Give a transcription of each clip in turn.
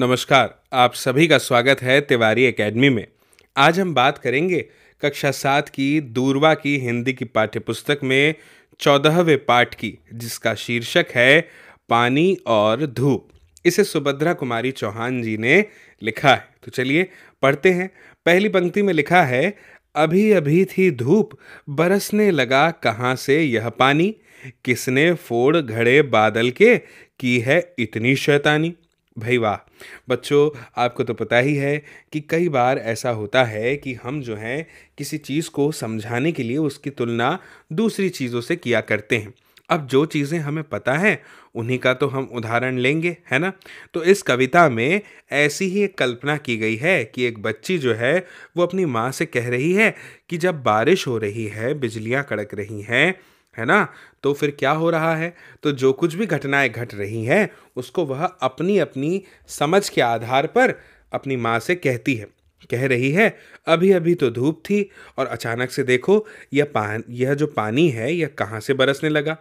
नमस्कार आप सभी का स्वागत है तिवारी एकेडमी में आज हम बात करेंगे कक्षा सात की दूरवा की हिंदी की पाठ्य पुस्तक में चौदहवें पाठ की जिसका शीर्षक है पानी और धूप इसे सुभद्रा कुमारी चौहान जी ने लिखा है तो चलिए पढ़ते हैं पहली पंक्ति में लिखा है अभी अभी थी धूप बरसने लगा कहाँ से यह पानी किसने फोड़ घड़े बादल के की है इतनी शैतानी भाई वाह बच्चों आपको तो पता ही है कि कई बार ऐसा होता है कि हम जो हैं किसी चीज़ को समझाने के लिए उसकी तुलना दूसरी चीज़ों से किया करते हैं अब जो चीज़ें हमें पता है उन्हीं का तो हम उदाहरण लेंगे है ना तो इस कविता में ऐसी ही एक कल्पना की गई है कि एक बच्ची जो है वो अपनी माँ से कह रही है कि जब बारिश हो रही है बिजलियाँ कड़क रही हैं है ना तो फिर क्या हो रहा है तो जो कुछ भी घटनाएं घट रही हैं उसको वह अपनी अपनी समझ के आधार पर अपनी माँ से कहती है कह रही है अभी अभी तो धूप थी और अचानक से देखो यह पान यह जो पानी है यह कहाँ से बरसने लगा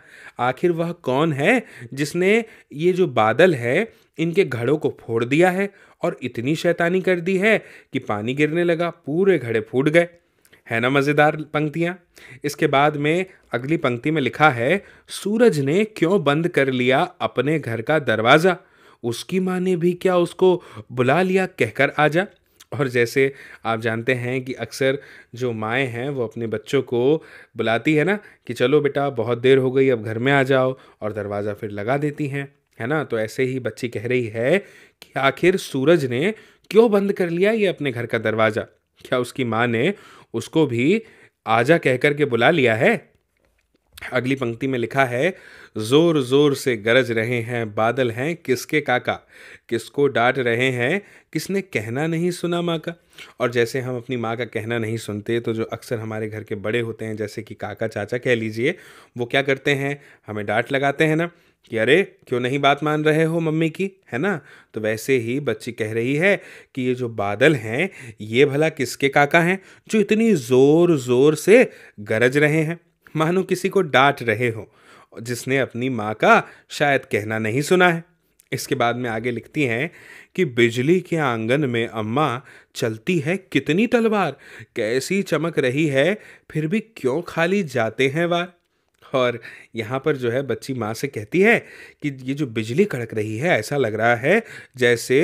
आखिर वह कौन है जिसने ये जो बादल है इनके घड़ों को फोड़ दिया है और इतनी शैतानी कर दी है कि पानी गिरने लगा पूरे घड़े फूट गए है ना मज़ेदार पंक्तियाँ इसके बाद में अगली पंक्ति में लिखा है सूरज ने क्यों बंद कर लिया अपने घर का दरवाज़ा उसकी माँ ने भी क्या उसको बुला लिया कहकर आ जा और जैसे आप जानते हैं कि अक्सर जो माएँ हैं वो अपने बच्चों को बुलाती है ना कि चलो बेटा बहुत देर हो गई अब घर में आ जाओ और दरवाज़ा फिर लगा देती हैं है ना तो ऐसे ही बच्ची कह रही है कि आखिर सूरज ने क्यों बंद कर लिया ये अपने घर का दरवाज़ा क्या उसकी माँ ने उसको भी आजा कहकर के बुला लिया है अगली पंक्ति में लिखा है जोर जोर से गरज रहे हैं बादल हैं किसके काका किसको डांट रहे हैं किसने कहना नहीं सुना माँ का और जैसे हम अपनी माँ का कहना नहीं सुनते तो जो अक्सर हमारे घर के बड़े होते हैं जैसे कि काका चाचा कह लीजिए वो क्या करते हैं हमें डांट लगाते हैं ना कि अरे क्यों नहीं बात मान रहे हो मम्मी की है ना तो वैसे ही बच्ची कह रही है कि ये जो बादल हैं ये भला किसके काका हैं जो इतनी ज़ोर ज़ोर से गरज रहे हैं मानो किसी को डांट रहे हो जिसने अपनी माँ का शायद कहना नहीं सुना है इसके बाद में आगे लिखती हैं कि बिजली के आंगन में अम्मा चलती है कितनी तलवार कैसी चमक रही है फिर भी क्यों खाली जाते हैं वार और यहाँ पर जो है बच्ची माँ से कहती है कि ये जो बिजली कड़क रही है ऐसा लग रहा है जैसे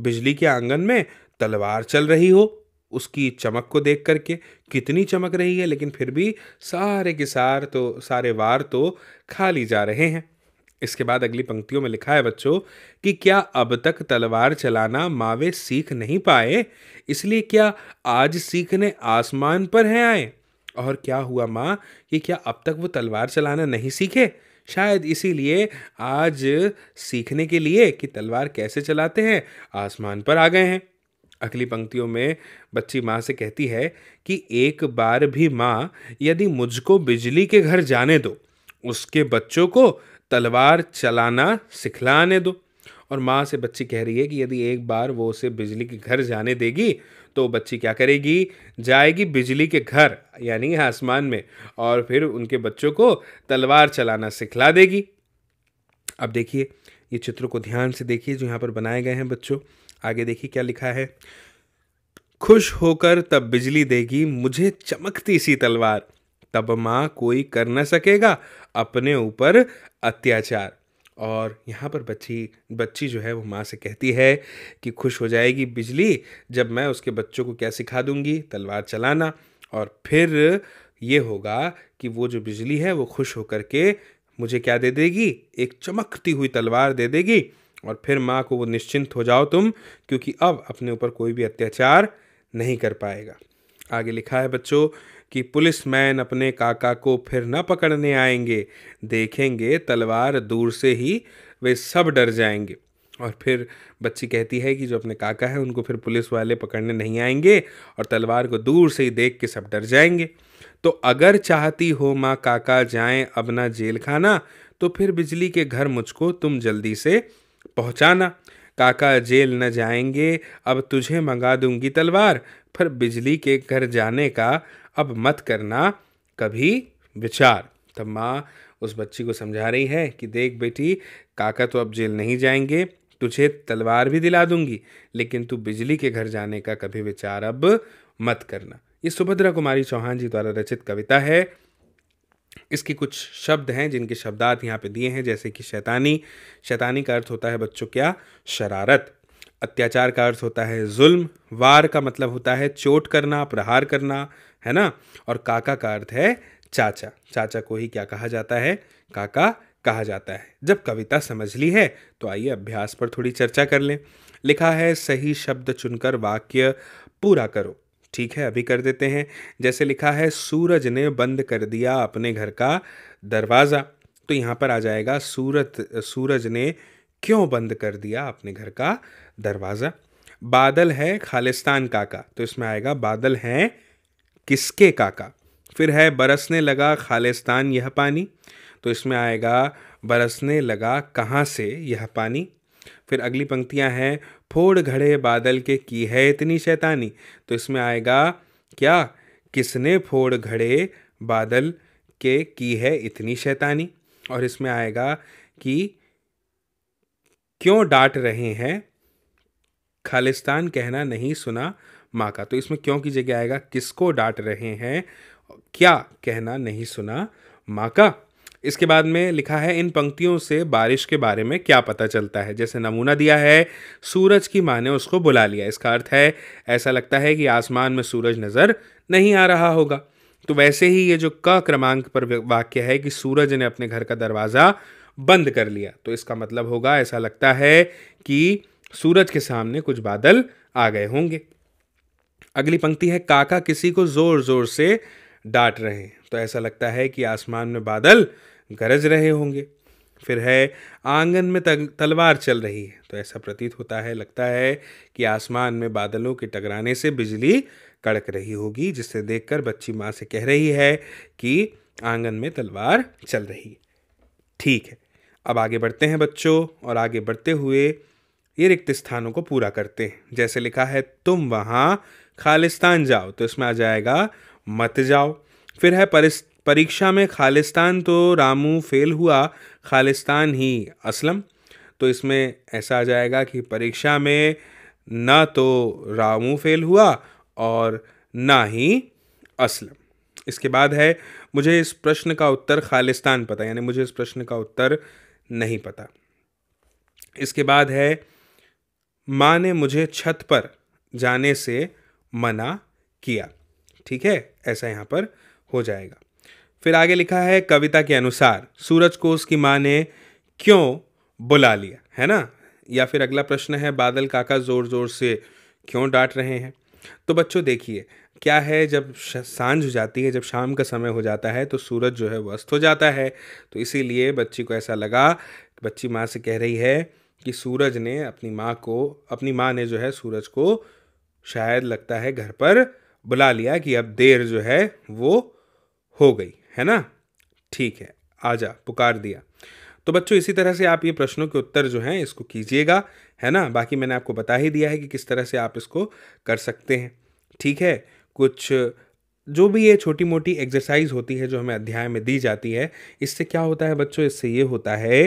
बिजली के आंगन में तलवार चल रही हो उसकी चमक को देख करके कितनी चमक रही है लेकिन फिर भी सारे के सार तो सारे वार तो खाली जा रहे हैं इसके बाद अगली पंक्तियों में लिखा है बच्चों कि क्या अब तक तलवार चलाना मावे सीख नहीं पाए इसलिए क्या आज सीखने आसमान पर हैं आए और क्या हुआ माँ कि क्या अब तक वो तलवार चलाना नहीं सीखे शायद इसीलिए आज सीखने के लिए कि तलवार कैसे चलाते हैं आसमान पर आ गए हैं अगली पंक्तियों में बच्ची माँ से कहती है कि एक बार भी माँ यदि मुझको बिजली के घर जाने दो उसके बच्चों को तलवार चलाना सिखलाने दो और माँ से बच्ची कह रही है कि यदि एक बार वो उसे बिजली के घर जाने देगी तो बच्ची क्या करेगी जाएगी बिजली के घर यानी आसमान में और फिर उनके बच्चों को तलवार चलाना सिखला देगी अब देखिए ये चित्रों को ध्यान से देखिए जो यहाँ पर बनाए गए हैं बच्चों आगे देखिए क्या लिखा है खुश होकर तब बिजली देगी मुझे चमकती सी तलवार तब माँ कोई कर न सकेगा अपने ऊपर अत्याचार और यहाँ पर बच्ची बच्ची जो है वो माँ से कहती है कि खुश हो जाएगी बिजली जब मैं उसके बच्चों को क्या सिखा दूँगी तलवार चलाना और फिर ये होगा कि वो जो बिजली है वो खुश होकर के मुझे क्या दे देगी एक चमकती हुई तलवार दे देगी और फिर माँ को वो निश्चिंत हो जाओ तुम क्योंकि अब अपने ऊपर कोई भी अत्याचार नहीं कर पाएगा आगे लिखा है बच्चों कि पुलिस मैन अपने काका को फिर न पकड़ने आएंगे देखेंगे तलवार दूर से ही वे सब डर जाएंगे और फिर बच्ची कहती है कि जो अपने काका है उनको फिर पुलिस वाले पकड़ने नहीं आएंगे और तलवार को दूर से ही देख के सब डर जाएंगे तो अगर चाहती हो माँ काका जाएं अब ना जेल खाना तो फिर बिजली के घर मुझको तुम जल्दी से पहुंचाना काका जेल न जाएंगे अब तुझे मंगा दूंगी तलवार पर बिजली के घर जाने का अब मत करना कभी विचार तब माँ उस बच्ची को समझा रही है कि देख बेटी काका तो अब जेल नहीं जाएंगे तुझे तलवार भी दिला दूंगी लेकिन तू बिजली के घर जाने का कभी विचार अब मत करना ये सुभद्रा कुमारी चौहान जी द्वारा रचित कविता है इसके कुछ शब्द हैं जिनके शब्दार्थ यहाँ पे दिए हैं जैसे कि शैतानी शैतानी का अर्थ होता है बच्चों क्या शरारत अत्याचार का अर्थ होता है जुल्म वार का मतलब होता है चोट करना प्रहार करना है ना और काका का अर्थ है चाचा चाचा को ही क्या कहा जाता है काका कहा जाता है जब कविता समझ ली है तो आइए अभ्यास पर थोड़ी चर्चा कर लें लिखा है सही शब्द चुनकर वाक्य पूरा करो ठीक है अभी कर देते हैं जैसे लिखा है सूरज ने बंद कर दिया अपने घर का दरवाज़ा तो यहाँ पर आ जाएगा सूरत सूरज ने क्यों बंद कर दिया अपने घर का दरवाज़ा बादल है खालिस्तान काका तो इसमें आएगा बादल हैं किसके काका फिर है बरसने लगा खालिस्तान यह पानी तो इसमें आएगा बरसने लगा कहाँ से यह पानी फिर अगली पंक्तियां हैं फोड़ घड़े बादल के की है इतनी शैतानी तो इसमें आएगा क्या किसने फोड़ घड़े बादल के की है इतनी शैतानी और इसमें आएगा कि क्यों डांट रहे हैं खालिस्तान कहना नहीं सुना माँ का तो इसमें क्यों की जगह आएगा किसको डांट रहे हैं क्या कहना नहीं सुना माँ का इसके बाद में लिखा है इन पंक्तियों से बारिश के बारे में क्या पता चलता है जैसे नमूना दिया है सूरज की माँ ने उसको बुला लिया इसका अर्थ है ऐसा लगता है कि आसमान में सूरज नज़र नहीं आ रहा होगा तो वैसे ही ये जो क क्रमांक पर वाक्य है कि सूरज ने अपने घर का दरवाज़ा बंद कर लिया तो इसका मतलब होगा ऐसा लगता है कि सूरज के सामने कुछ बादल आ गए होंगे अगली पंक्ति है काका किसी को ज़ोर ज़ोर से डांट रहे हैं तो ऐसा लगता है कि आसमान में बादल गरज रहे होंगे फिर है आंगन में तलवार चल रही है तो ऐसा प्रतीत होता है लगता है कि आसमान में बादलों के टकराने से बिजली कड़क रही होगी जिसे देखकर बच्ची माँ से कह रही है कि आंगन में तलवार चल रही है ठीक है अब आगे बढ़ते हैं बच्चों और आगे बढ़ते हुए ये रिक्त स्थानों को पूरा करते हैं जैसे लिखा है तुम वहाँ खालिस्तान जाओ तो इसमें आ जाएगा मत जाओ फिर है परिस परीक्षा में खालिस्तान तो रामू फेल हुआ खालिस्तान ही असलम तो इसमें ऐसा आ जाएगा कि परीक्षा में ना तो रामू फेल हुआ और ना ही असलम इसके बाद है मुझे इस प्रश्न का उत्तर खालिस्तान पता यानी मुझे इस प्रश्न का उत्तर नहीं पता इसके बाद है माँ ने मुझे छत पर जाने से मना किया ठीक है ऐसा यहाँ पर हो जाएगा फिर आगे लिखा है कविता के अनुसार सूरज को उसकी माँ ने क्यों बुला लिया है ना या फिर अगला प्रश्न है बादल काका ज़ोर ज़ोर से क्यों डांट रहे हैं तो बच्चों देखिए क्या है जब सांझ हो जाती है जब शाम का समय हो जाता है तो सूरज जो है वस्त हो जाता है तो इसीलिए बच्ची को ऐसा लगा बच्ची माँ से कह रही है कि सूरज ने अपनी माँ को अपनी माँ ने जो है सूरज को शायद लगता है घर पर बुला लिया कि अब देर जो है वो हो गई है ना ठीक है आ जा पुकार दिया तो बच्चों इसी तरह से आप ये प्रश्नों के उत्तर जो हैं इसको कीजिएगा है ना बाकी मैंने आपको बता ही दिया है कि किस तरह से आप इसको कर सकते हैं ठीक है कुछ जो भी ये छोटी मोटी एक्सरसाइज होती है जो हमें अध्याय में दी जाती है इससे क्या होता है बच्चों इससे ये होता है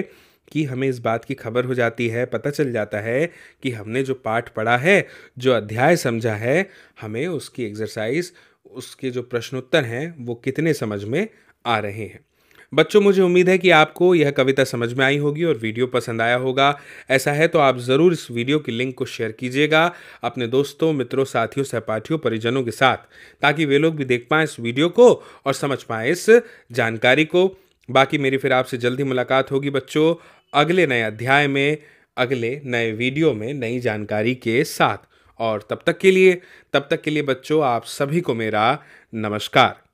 कि हमें इस बात की खबर हो जाती है पता चल जाता है कि हमने जो पाठ पढ़ा है जो अध्याय समझा है हमें उसकी एक्सरसाइज उसके जो प्रश्नोत्तर हैं वो कितने समझ में आ रहे हैं बच्चों मुझे उम्मीद है कि आपको यह कविता समझ में आई होगी और वीडियो पसंद आया होगा ऐसा है तो आप ज़रूर इस वीडियो की लिंक को शेयर कीजिएगा अपने दोस्तों मित्रों साथियों सहपाठियों परिजनों के साथ ताकि वे लोग भी देख पाएँ इस वीडियो को और समझ पाएँ इस जानकारी को बाकी मेरी फिर आपसे जल्दी मुलाकात होगी बच्चों अगले नए अध्याय में अगले नए वीडियो में नई जानकारी के साथ और तब तक के लिए तब तक के लिए बच्चों आप सभी को मेरा नमस्कार